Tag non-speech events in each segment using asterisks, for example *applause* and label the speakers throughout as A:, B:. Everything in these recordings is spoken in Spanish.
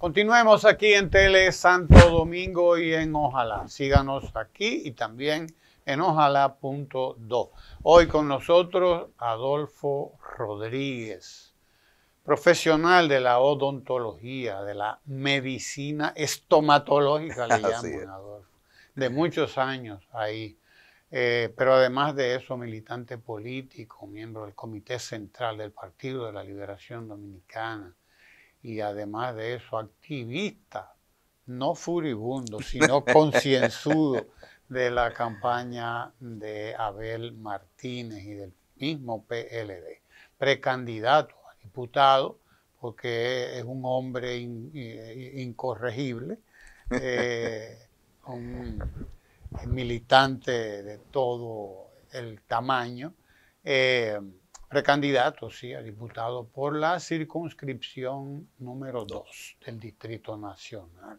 A: Continuemos aquí en Tele Santo Domingo y en Ojalá. Síganos aquí y también en ojalá.do. Hoy con nosotros Adolfo Rodríguez, profesional de la odontología, de la medicina estomatológica, le *laughs* llaman Adolfo, de muchos años ahí. Eh, pero además de eso, militante político, miembro del Comité Central del Partido de la Liberación Dominicana, y además de eso activista, no furibundo, sino *laughs* concienzudo de la campaña de Abel Martínez y del mismo PLD, precandidato a diputado, porque es un hombre eh, incorregible, un eh, militante de todo el tamaño. Eh, precandidato, sí, a diputado por la circunscripción número 2 del Distrito Nacional.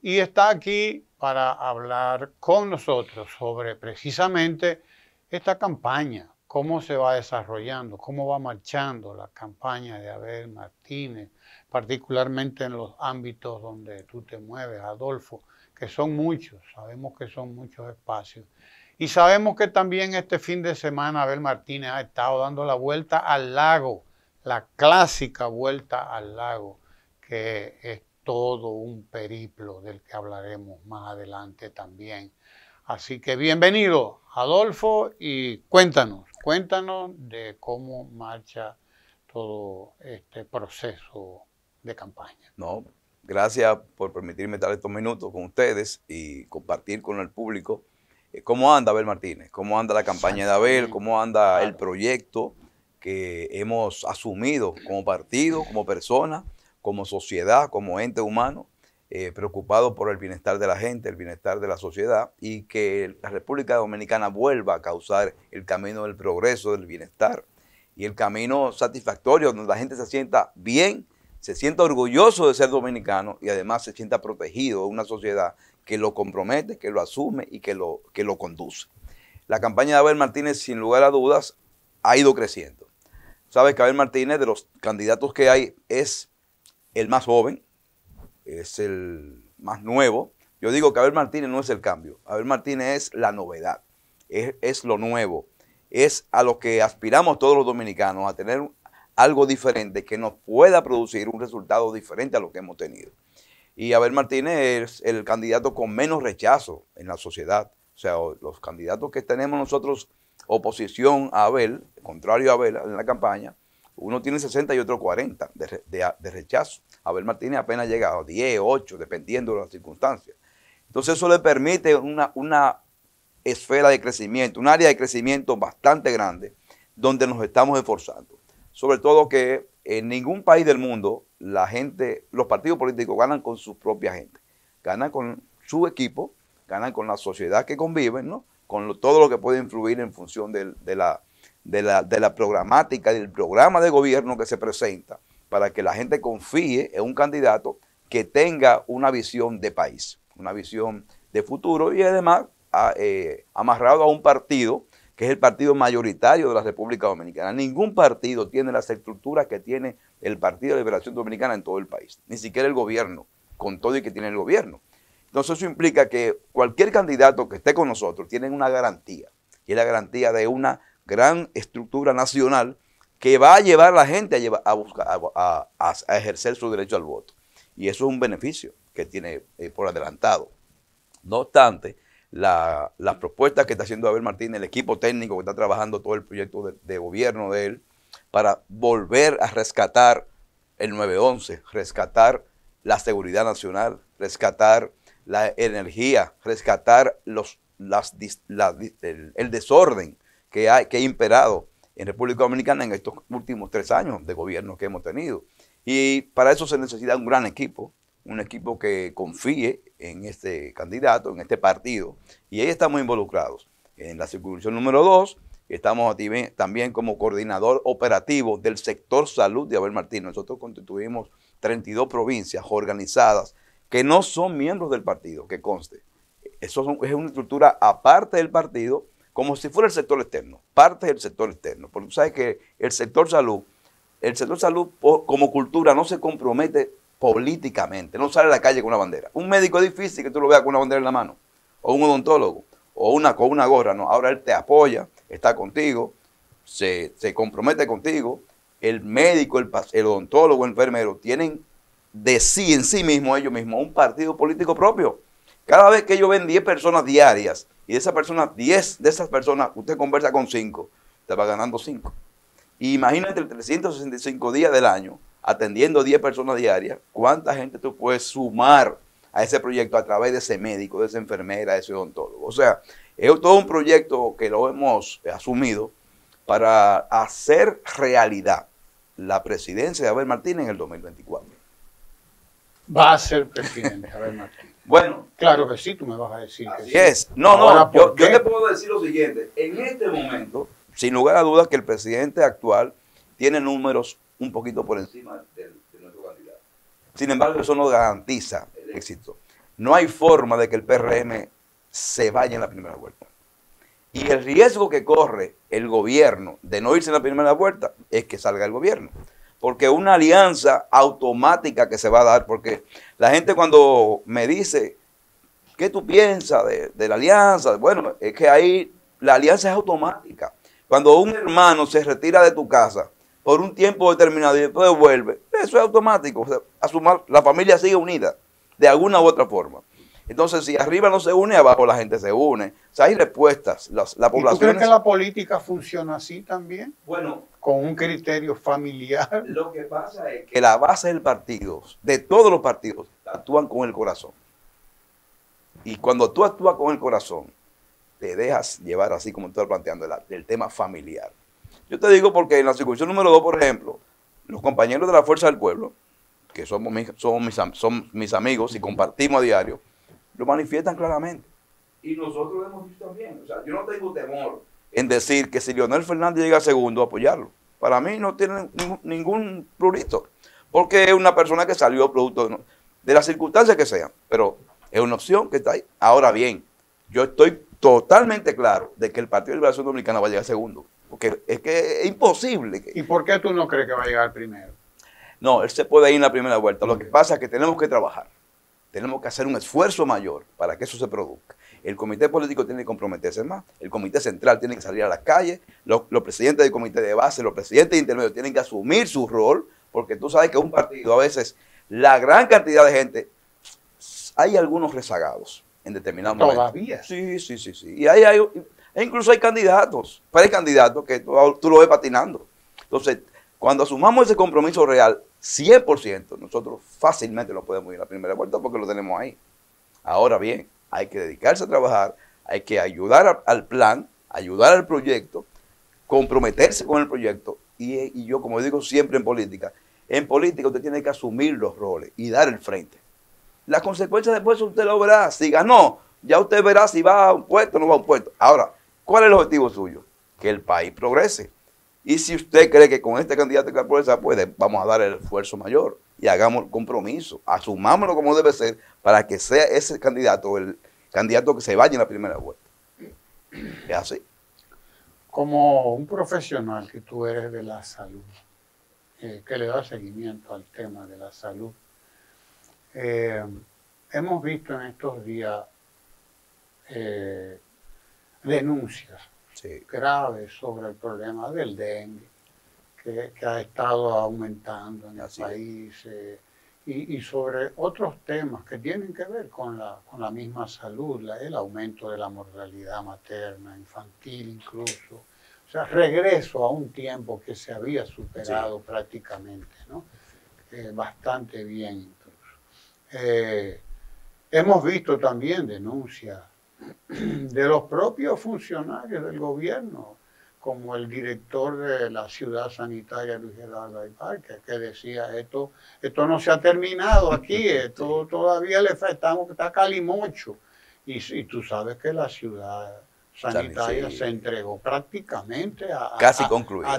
A: Y está aquí para hablar con nosotros sobre precisamente esta campaña, cómo se va desarrollando, cómo va marchando la campaña de Abel Martínez, particularmente en los ámbitos donde tú te mueves, Adolfo, que son muchos, sabemos que son muchos espacios y sabemos que también este fin de semana Abel Martínez ha estado dando la vuelta al lago, la clásica vuelta al lago, que es todo un periplo del que hablaremos más adelante también. Así que bienvenido, Adolfo, y cuéntanos, cuéntanos de cómo marcha todo este proceso de campaña.
B: No, gracias por permitirme estar estos minutos con ustedes y compartir con el público eh, ¿Cómo anda Abel Martínez? ¿Cómo anda la campaña de Abel? ¿Cómo anda el proyecto que hemos asumido como partido, como persona, como sociedad, como ente humano, eh, preocupado por el bienestar de la gente, el bienestar de la sociedad y que la República Dominicana vuelva a causar el camino del progreso, del bienestar y el camino satisfactorio donde la gente se sienta bien se sienta orgulloso de ser dominicano y además se sienta protegido de una sociedad que lo compromete, que lo asume y que lo, que lo conduce. La campaña de Abel Martínez, sin lugar a dudas, ha ido creciendo. Sabes que Abel Martínez, de los candidatos que hay, es el más joven, es el más nuevo. Yo digo que Abel Martínez no es el cambio, Abel Martínez es la novedad, es, es lo nuevo, es a lo que aspiramos todos los dominicanos, a tener algo diferente que nos pueda producir un resultado diferente a lo que hemos tenido. Y Abel Martínez es el candidato con menos rechazo en la sociedad. O sea, los candidatos que tenemos nosotros oposición a Abel, contrario a Abel en la campaña, uno tiene 60 y otro 40 de, rechazo. Abel Martínez apenas llegado a 10, 8, dependiendo de las circunstancias. Entonces eso le permite una, una esfera de crecimiento, un área de crecimiento bastante grande, donde nos estamos esforzando sobre todo que en ningún país del mundo la gente, los partidos políticos ganan con su propia gente, ganan con su equipo, ganan con la sociedad que conviven, ¿no? con todo lo que puede influir en función de, la, de, la, de la programática, del programa de gobierno que se presenta, para que la gente confíe en un candidato que tenga una visión de país, una visión de futuro y además ah, eh, amarrado a un partido que es el partido mayoritario de la República Dominicana. Ningún partido tiene las estructuras que tiene el Partido de Liberación Dominicana en todo el país, ni siquiera el gobierno, con todo y que tiene el gobierno. Entonces eso implica que cualquier candidato que esté con nosotros tiene una garantía, y es la garantía de una gran estructura nacional que va a llevar a la gente a, buscar, a ejercer su derecho al voto. Y eso es un beneficio que tiene eh, por adelantado. No obstante, la, las propuestas que está haciendo Abel Martínez, el equipo técnico que está trabajando todo el proyecto de, gobierno de él, para volver a rescatar el 911, rescatar la seguridad nacional, rescatar la energía, rescatar los, las, el, desorden que, hay, que ha imperado en República Dominicana en estos últimos tres años de gobierno que hemos tenido. Y para eso se necesita un gran equipo, un equipo que confíe en este candidato, en este partido, y ahí estamos involucrados. En la circunscripción número dos, estamos también como coordinador operativo del sector salud de Abel Martínez. Nosotros constituimos 32 provincias organizadas que no son miembros del partido, que conste. Eso es una estructura aparte del partido, como si fuera el sector externo, parte del sector externo. Porque tú sabes que el sector salud, el sector salud como cultura no se compromete políticamente. No sale a la calle con una bandera. Un médico es difícil que tú lo veas con una bandera en la mano. O un odontólogo. O una, con una gorra. No, ahora él te apoya, está contigo, se, compromete contigo. El médico, el, el odontólogo, el enfermero, tienen de sí en sí mismo ellos mismos un partido político propio. Cada vez que ellos ven 10 personas diarias y de esas personas, 10 de esas personas, usted conversa con 5, te va ganando 5. Imagínate el 365 días del año atendiendo 10 personas diarias, ¿cuánta gente tú puedes sumar a ese proyecto a través de ese médico, de esa enfermera, de ese odontólogo? O sea, es todo un proyecto que lo hemos eh, asumido para hacer realidad la presidencia de Abel Martínez en el 2024.
A: Va a ser presidente Abel Martín. *laughs* Bueno, claro que sí, tú me vas a decir. Así es. No, no, yo, te puedo
B: decir lo siguiente. En este momento, sin lugar a dudas, que el presidente actual tiene números un poquito por encima de, nuestro candidato.
A: Sin embargo, eso
B: no garantiza el éxito. No hay forma de que el PRM se vaya en la primera vuelta. Y el riesgo que corre el gobierno de no irse en la primera vuelta es que salga el gobierno. Porque una alianza automática que se va a dar, porque la gente cuando me dice, ¿qué tú piensas de, de la alianza? Bueno, es que ahí la alianza es automática. Cuando un hermano se retira de tu casa, por un tiempo determinado y después vuelve. Eso es automático. a la familia sigue unida de alguna u otra forma. Entonces, si arriba no se une, abajo la gente se une. O sea, hay respuestas. la ¿Tú crees
A: que la política funciona así también? Bueno.
B: Con un criterio familiar.
A: *laughs* Lo que pasa es que,
B: la base del partido, de todos los partidos, actúan con el corazón. Y cuando tú actúas con el corazón, te dejas llevar así como tú estás planteando el tema familiar. Yo te digo porque en la circunstancia número dos, por ejemplo, los compañeros de la Fuerza del Pueblo, que somos mis, mis, son mis amigos y compartimos a diario, lo manifiestan claramente. Y nosotros lo hemos visto también. O sea, yo no tengo temor en decir que si Leonel Fernández llega segundo, apoyarlo. Para mí no tiene ningún plurito, porque es una persona que salió producto de, las circunstancias que sean, pero es una opción que está ahí. Ahora bien, yo estoy totalmente claro de que el Partido de Liberación Dominicana va a llegar segundo. Porque es que es imposible. ¿Y
A: por qué tú no crees que va a llegar primero?
B: No, él se puede ir en la primera vuelta. Lo que pasa es que tenemos que trabajar. Tenemos que hacer un esfuerzo mayor para que eso se produzca. El comité político tiene que comprometerse más. El comité central tiene que salir a las calles. Los, presidentes del comité de base, los presidentes de intermedio tienen que asumir su rol. Porque tú sabes que un partido, a veces, la gran cantidad de gente, hay algunos rezagados en determinados momentos. Todavía. Sí, sí, sí, sí. Y ahí hay, e incluso hay candidatos, pero hay candidatos que tú, lo ves patinando. Entonces, cuando asumamos ese compromiso real, 100%, nosotros fácilmente lo podemos ir a la primera vuelta porque lo tenemos ahí. Ahora bien, hay que dedicarse a trabajar, hay que ayudar al plan, ayudar al proyecto, comprometerse con el proyecto. Y, yo, como digo siempre en política, en política usted tiene que asumir los roles y dar el frente. Las consecuencias después usted lo verá. Si ganó, ya usted verá si va a un puesto o no va a un puesto. Ahora, ¿Cuál es el objetivo suyo? Que el país progrese. Y si usted cree que con este candidato que progresar, puede, vamos a dar el esfuerzo mayor y hagamos el compromiso, asumámoslo como debe ser para que sea ese candidato el candidato que se vaya en la primera vuelta. Es así.
A: Como un profesional que tú eres de la salud, eh, que le da seguimiento al tema de la salud, eh, hemos visto en estos días eh, denuncias graves sobre el problema del dengue, que, ha estado aumentando en el país, eh, y, sobre otros temas que tienen que ver con la, misma salud, el aumento de la mortalidad materna, infantil incluso. O sea, regreso a un tiempo que se había superado prácticamente, eh, bastante bien incluso. Eh, hemos visto también denuncias *clears throat* de los propios funcionarios del gobierno, como el director de la ciudad sanitaria Luis Gerardo Parque, que decía esto, esto no se ha terminado aquí, *laughs* esto todavía le faltamos, está calimocho. Y, tú sabes que la ciudad sanitaria se entregó prácticamente a,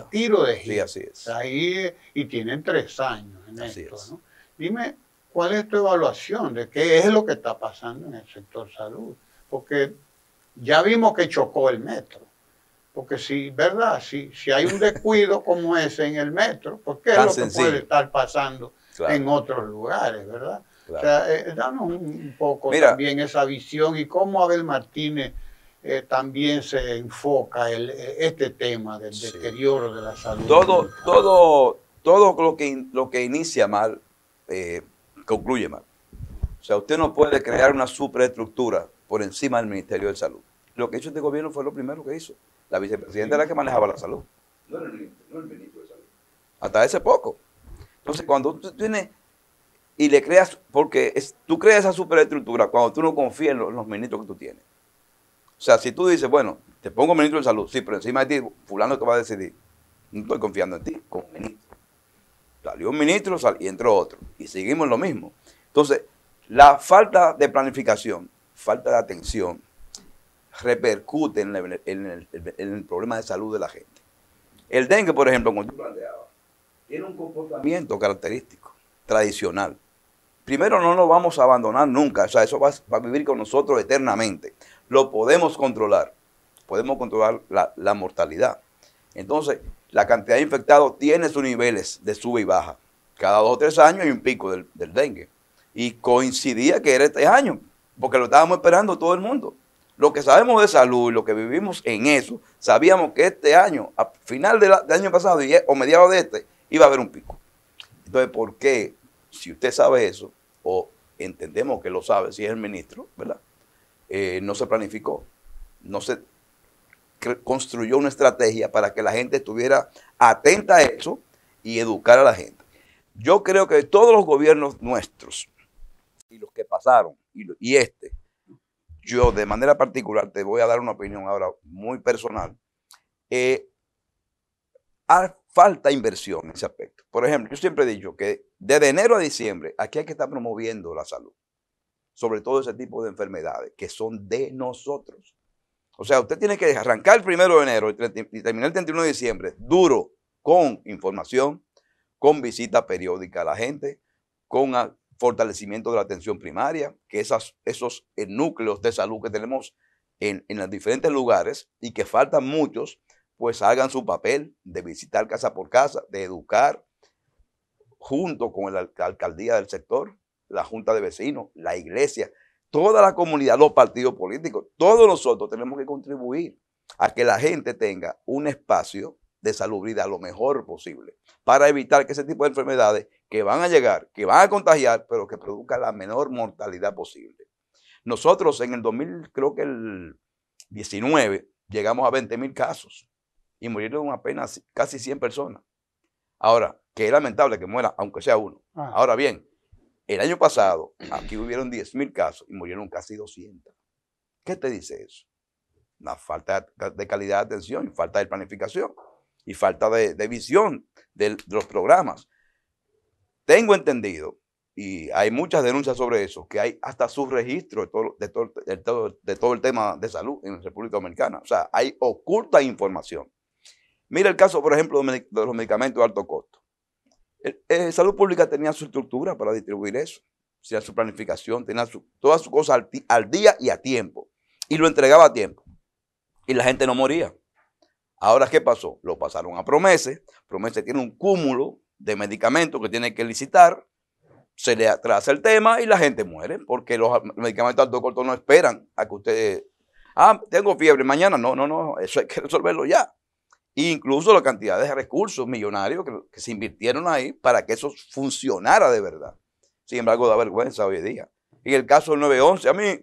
A: tiro de gira. así Ahí, eh, y tienen tres años en esto. Dime, ¿cuál es tu evaluación de qué es lo que está pasando en el sector salud? porque ya vimos que chocó el metro. Porque si, ¿verdad? Si, si hay un descuido *laughs* como ese en el metro, qué es lo que puede estar pasando en otros lugares, ¿verdad? O sea, eh, danos un poco también esa visión y cómo Abel Martínez eh, también se enfoca el, eh, este tema del deterioro de la salud. Todo,
B: todo, todo lo que, lo que inicia mal concluye mal. O sea, usted no puede crear una superestructura por encima del Ministerio de Salud. Lo que hizo este gobierno fue lo primero que hizo. La vicepresidenta era la que manejaba la salud. No era el, no el ministro de salud. Hasta ese poco. Entonces, cuando tú tienes y le creas, porque tú creas esa superestructura cuando tú no confías en los, ministros que tú tienes. O sea, si tú dices, bueno, te pongo ministro de salud, sí, pero encima de ti, fulano que va a decidir. No estoy confiando en ti, como ministro. Salió un ministro y entró otro. Y seguimos lo mismo. Entonces, la falta de planificación falta de atención repercute en, el, problema de salud de la gente. El dengue, por ejemplo, como yo tiene un comportamiento característico, tradicional. Primero, no nos vamos a abandonar nunca, o sea, eso va, a vivir con nosotros eternamente. Lo podemos controlar, podemos controlar la, mortalidad. Entonces, la cantidad de infectados tiene sus niveles de sube y baja. Cada dos o tres años hay un pico del, del dengue. Y coincidía que era este año, porque lo estábamos esperando todo el mundo. Lo que sabemos de salud, y lo que vivimos en eso, sabíamos que este año, a final del año pasado e, o mediados de este, iba a haber un pico. Entonces, ¿por qué, si usted sabe eso, o entendemos que lo sabe, si es el ministro, ¿verdad? Eh, no se planificó, no se construyó una estrategia para que la gente estuviera atenta a eso y educar a la gente. Yo creo que todos los gobiernos nuestros y los que pasaron y, este. Yo de manera particular te voy a dar una opinión ahora muy personal. Eh, falta inversión en ese aspecto. Por ejemplo, yo siempre he dicho que desde enero a diciembre aquí hay que estar promoviendo la salud, sobre todo ese tipo de enfermedades que son de nosotros. O sea, usted tiene que arrancar el primero de enero y terminar el 31 de diciembre duro con información, con visita periódica a la gente, con fortalecimiento de la atención primaria, que esas, esos eh, núcleos de salud que tenemos en, en los diferentes lugares y que faltan muchos, pues hagan su papel de visitar casa por casa, de educar, junto con la alcaldía del sector, la junta de vecinos, la iglesia, toda la comunidad, los partidos políticos, todos nosotros tenemos que contribuir a que la gente tenga un espacio de salubridad lo mejor posible para evitar que ese tipo de enfermedades que van a llegar, que van a contagiar, pero que produzca la menor mortalidad posible. Nosotros en el 2000, creo que el 19, llegamos a 20 mil casos y murieron apenas casi 100 personas. Ahora, que es lamentable que muera, aunque sea uno. Ah. Ahora bien, el año pasado aquí hubieron 10.000 casos y murieron casi 200. ¿Qué te dice eso? La falta de calidad de atención y falta de planificación y falta de, visión de, los programas. Tengo entendido, y hay muchas denuncias sobre eso, que hay hasta subregistro de todo, de todo, el tema de salud en la República Dominicana. O sea, hay oculta información. Mira el caso, por ejemplo, de los medicamentos de alto costo. Eh, salud Pública tenía su estructura para distribuir eso, tenía su planificación, tenía todas sus cosas al día y a tiempo. Y lo entregaba a tiempo. Y la gente no moría. Ahora, ¿qué pasó? Lo pasaron a Promese. Promese tiene un cúmulo de medicamentos que tiene que licitar. Se le atrasa el tema y la gente muere porque los medicamentos alto corto no esperan a que ustedes. Ah, tengo fiebre mañana. No, no, no. Eso hay que resolverlo ya. incluso la cantidad de recursos millonarios que, que se invirtieron ahí para que eso funcionara de verdad. Sin embargo, da vergüenza hoy día. Y el caso del 911, a mí,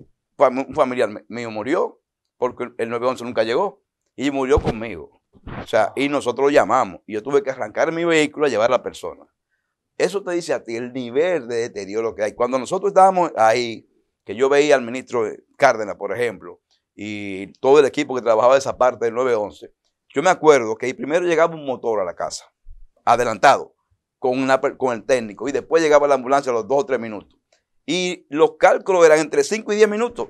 B: un familiar mío murió porque el 911 nunca llegó y murió conmigo. O sea, y nosotros lo llamamos. Y yo tuve que arrancar mi vehículo a llevar a la persona. Eso te dice a ti el nivel de deterioro que hay. Cuando nosotros estábamos ahí, que yo veía al ministro Cárdenas, por ejemplo, y todo el equipo que trabajaba esa parte del 911, yo me acuerdo que primero llegaba un motor a la casa, adelantado, con, una, con el técnico, y después llegaba la ambulancia a los dos o tres minutos. Y los cálculos eran entre cinco y diez minutos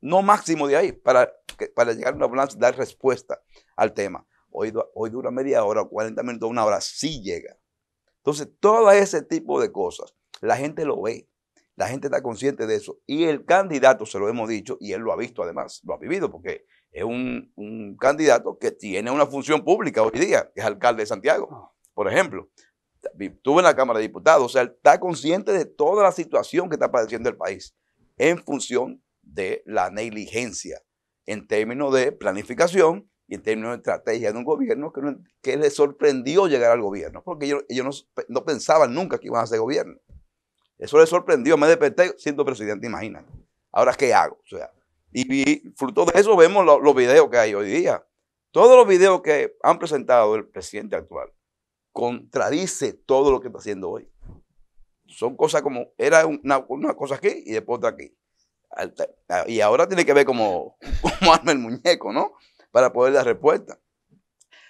B: no máximo de ahí, para, para llegar a una y dar respuesta al tema. Hoy, hoy dura media hora, 40 minutos, una hora, sí llega. Entonces, todo ese tipo de cosas, la gente lo ve, la gente está consciente de eso. Y el candidato, se lo hemos dicho, y él lo ha visto además, lo ha vivido, porque es un, un candidato que tiene una función pública hoy día, es alcalde de Santiago, ah. por ejemplo. Estuvo en la Cámara de Diputados, o sea, está consciente de toda la situación que está padeciendo el país en función de la negligencia en términos de planificación y en términos de estrategia de un gobierno que, le sorprendió llegar al gobierno, porque ellos, no, pensaban nunca que iban a hacer gobierno. Eso les sorprendió, me desperté siendo presidente, imagínate. Ahora, ¿qué hago? sea, y, fruto de eso vemos los videos que hay hoy día. Todos los videos que han presentado el presidente actual contradice todo lo que está haciendo hoy. Son cosas como, era una, una cosa aquí y después otra aquí. Y ahora tiene que ver *laughs* como arma el muñeco, ¿no? Para poder dar respuesta.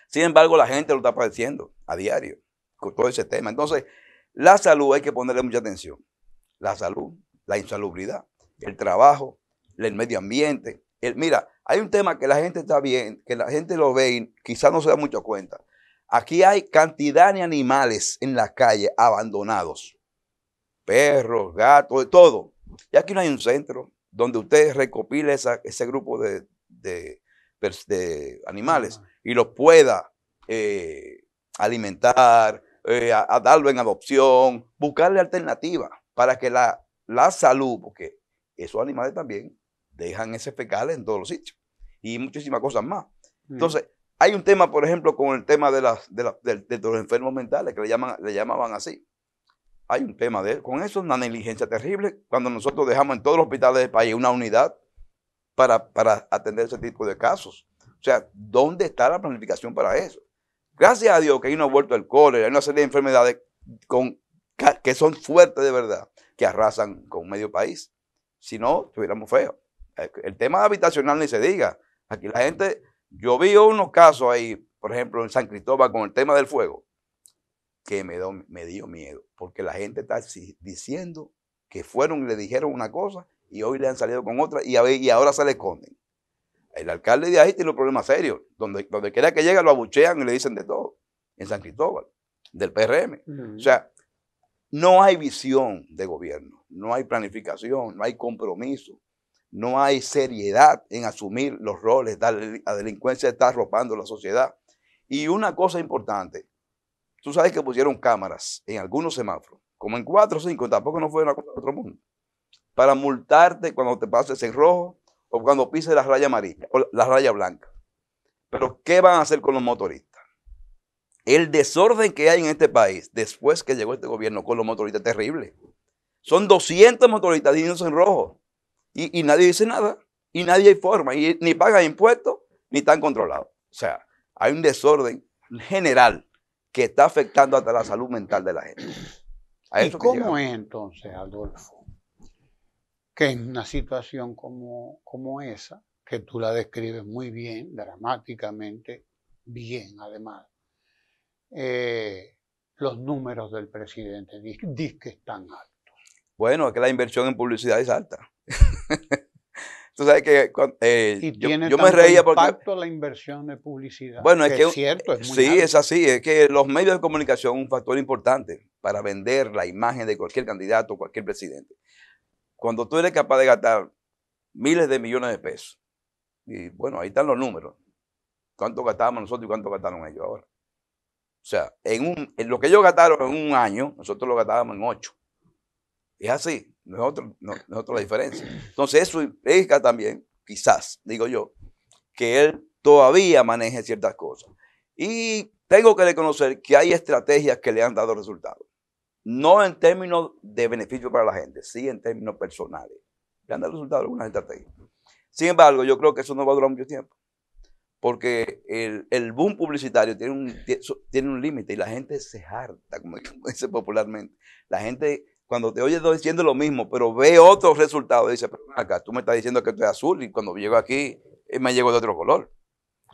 B: Sin embargo, la gente lo está padeciendo a diario con todo ese tema. Entonces, la salud hay que ponerle mucha atención. La salud, la insalubridad, el trabajo, el medio ambiente. El, mira, hay un tema que la gente está bien, que la gente lo ve y quizás no se da mucho cuenta. Aquí hay cantidad de animales en la calle abandonados. Perros, gatos, todo. Y aquí no hay un centro donde usted recopile ese grupo de, animales y los pueda eh, alimentar, eh, a, darlo en adopción, buscarle alternativas para que la, la salud, porque esos animales también dejan ese fecal en todos los sitios y muchísimas cosas más. Mm. Entonces, hay un tema, por ejemplo, con el tema de, las, de los enfermos mentales, que le, llaman, le llamaban así hay un tema de con eso, es una negligencia terrible, cuando nosotros dejamos en todos los hospitales del país una unidad para, atender ese tipo de casos. O sea, ¿dónde está la planificación para eso? Gracias a Dios que hay no ha vuelto el cólera, hay una serie de enfermedades con, que son fuertes de verdad, que arrasan con medio país. Si no, estuviéramos feos. Eh, el tema habitacional ni se diga. Aquí la gente, yo vi unos casos ahí, por ejemplo, en San Cristóbal con el tema del fuego que me, dio miedo, porque la gente está diciendo que fueron y le dijeron una cosa y hoy le han salido con otra y, ahora se le esconden. El alcalde de ahí tiene un problema serio. Donde, donde quiera que llega, lo abuchean y le dicen de todo. En San Cristóbal, del PRM. O sea, no hay visión de gobierno, no hay planificación, no hay compromiso, no hay seriedad en asumir los roles. La delincuencia está arropando la sociedad. Y una cosa importante, Tú sabes que pusieron cámaras en algunos semáforos, como en cuatro o cinco, tampoco no fue una cosa de otro mundo, para multarte cuando te pases en rojo o cuando pises la raya amarilla o la raya blanca. Pero ¿qué van a hacer con los motoristas? El desorden que hay en este país después que llegó este gobierno con los motoristas es terrible. Son 200 motoristas divididos en rojo y, y, nadie dice nada y nadie hay forma y ni pagan impuestos ni están controlados. O sea, hay un desorden general que está afectando hasta la salud mental de la gente. ¿Y cómo es entonces, Adolfo,
A: que en una situación como, como esa, que tú la describes muy bien, dramáticamente, bien además, eh, los números del presidente dicen que están altos?
B: Bueno, es que la inversión en publicidad es alta. *laughs* Tú sabes que eh, yo, me reía porque. impacto
A: la inversión de publicidad. Bueno, es cierto, es muy Sí, es
B: así. Es que los medios de comunicación son un factor importante para vender la imagen de cualquier candidato, cualquier presidente. Cuando tú eres capaz de gastar miles de millones de pesos, y bueno, ahí están los números. ¿Cuánto gastábamos nosotros y cuánto gastaron ellos ahora? O sea, en, un, lo que ellos gastaron en un año, nosotros lo gastábamos en ocho. Es así, no es, otra la diferencia. Entonces eso implica también, quizás, digo yo, que él todavía maneje ciertas cosas. Y tengo que reconocer que hay estrategias que le han dado resultados. No en términos de beneficio para la gente, sí en términos personales. Le han dado resultados algunas estrategias. Sin embargo, yo creo que eso no va a durar mucho tiempo. Porque el, boom publicitario tiene un, tiene un límite y la gente se harta, como, *laughs* dice popularmente. La gente cuando te oyes diciendo lo mismo, pero ve otros resultados, dice, pero acá tú me estás diciendo que estoy azul y cuando llego aquí eh, me llego de otro color.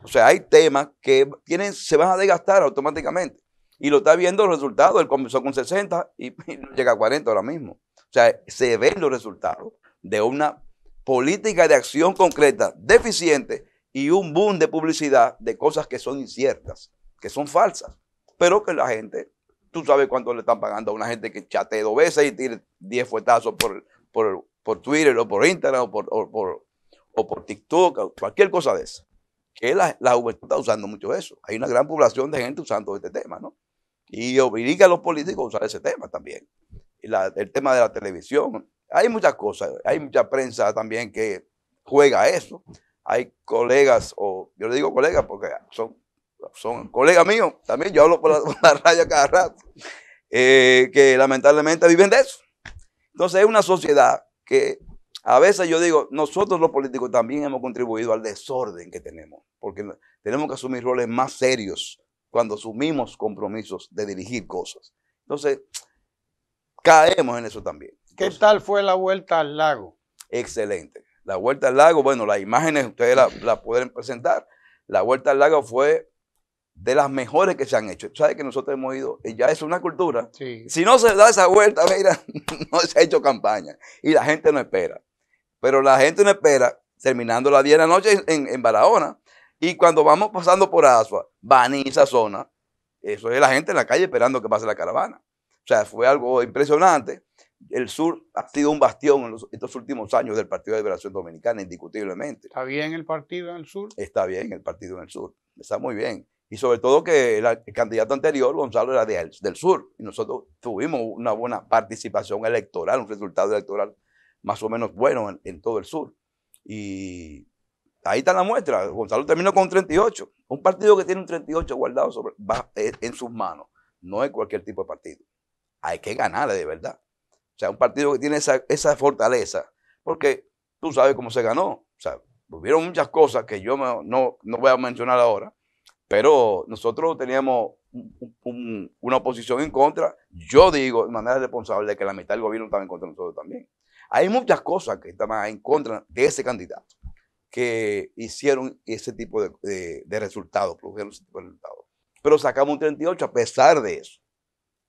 B: O sea, hay temas que tienen, se van a desgastar automáticamente. Y lo está viendo el resultado, Él comenzó con 60 y *laughs* llega a 40 ahora mismo. O sea, se ven los resultados de una política de acción concreta deficiente y un boom de publicidad de cosas que son inciertas, que son falsas, pero que la gente tú sabes cuánto le están pagando a una gente que chatea dos veces y tire diez fuetazos por, por, Twitter o por Instagram o por, o por, TikTok cualquier cosa de esa. Que la, la, juventud está usando mucho eso. Hay una gran población de gente usando este tema, ¿no? Y obliga a los políticos a usar ese tema también. el tema de la televisión. Hay muchas cosas. Hay mucha prensa también que juega eso. Hay colegas, o yo le digo colegas porque son son colegas míos, también yo hablo por la, *laughs* raya cada rato, eh, que lamentablemente viven de eso. Entonces es una sociedad que a veces yo digo, nosotros los políticos también hemos contribuido al desorden que tenemos, porque tenemos que asumir roles más serios cuando asumimos compromisos de dirigir cosas. Entonces, caemos en eso también. ¿Qué tal fue la vuelta al lago? Excelente. La vuelta al lago, bueno, las imágenes ustedes las la pueden presentar. La vuelta al lago fue de las mejores que se han hecho. ¿Sabes que nosotros hemos ido? Ya es una cultura. Si no se da esa vuelta, *laughs* mira, no se ha hecho campaña. Y la gente no espera. Pero la gente no espera terminando la 10 de la noche en, Barahona. Y cuando vamos pasando por Asua, esa zona, eso es la gente en la calle esperando que pase la caravana. O sea, fue algo impresionante. El sur ha sido un bastión en estos últimos años del Partido de Liberación Dominicana, indiscutiblemente.
A: ¿Está bien el partido en el
B: sur? Está bien el partido en el sur. Está muy bien. Y sobre todo que el, candidato anterior, Gonzalo, era del sur. Y nosotros tuvimos una buena participación electoral, un resultado electoral más o menos bueno en, todo el sur. Y ahí está la muestra. Gonzalo terminó con un 38. Un partido que tiene un 38 guardado va, eh, en sus manos. No es cualquier tipo de partido. Hay que ganarle de verdad. O sea, un partido que tiene esa, fortaleza. Porque tú sabes cómo se ganó. O sea, hubieron muchas cosas que yo no voy a mencionar ahora pero nosotros teníamos una oposición en contra. Yo digo, de manera responsable, de que la mitad del gobierno estaba en contra de nosotros también. Hay muchas cosas que estaban en contra de ese candidato que hicieron ese tipo de, resultados, produjeron ese tipo de resultados. Pero sacamos un 38 a pesar de eso.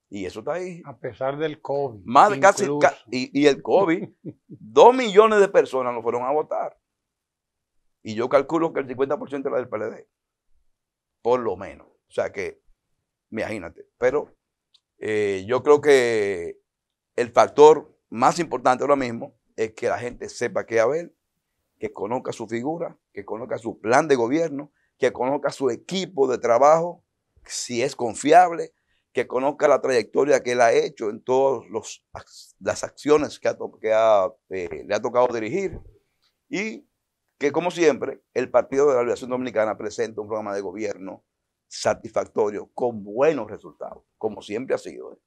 B: Y eso está ahí.
A: A pesar del COVID. Más casi,
B: y, y, el COVID, *laughs* dos millones de personas no fueron a votar. Y yo calculo que el 50% era del PLD por lo menos. O sea que, imagínate. Pero eh, yo creo que el factor más importante ahora mismo es que la gente sepa qué haber, que conozca su figura, que conozca su plan de gobierno, que conozca su equipo de trabajo, si es confiable, que conozca la trayectoria que él ha hecho en todas las acciones que, ha, que eh, le ha tocado dirigir y que como siempre, el Partido de la Liberación Dominicana presenta un programa de gobierno satisfactorio, con buenos resultados, como siempre ha sido. ¿eh?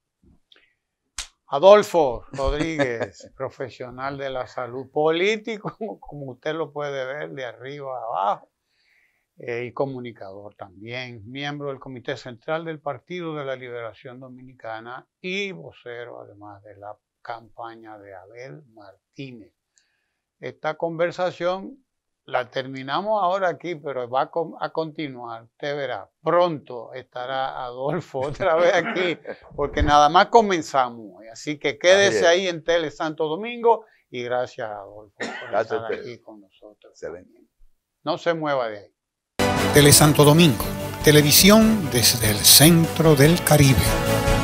A: Adolfo Rodríguez, *laughs* profesional de la salud político, como usted lo puede ver de arriba a abajo, eh, y comunicador también, miembro del Comité Central del Partido de la Liberación Dominicana y vocero además de la campaña de Abel Martínez. Esta conversación la terminamos ahora aquí, pero va a, continuar. Usted verá, pronto estará Adolfo *laughs* otra vez aquí, porque nada más comenzamos. Así que quédese ahí en Tele Santo Domingo y gracias Adolfo por estar aquí con nosotros. No se mueva de ahí. Tele Santo Domingo, televisión desde el centro del Caribe.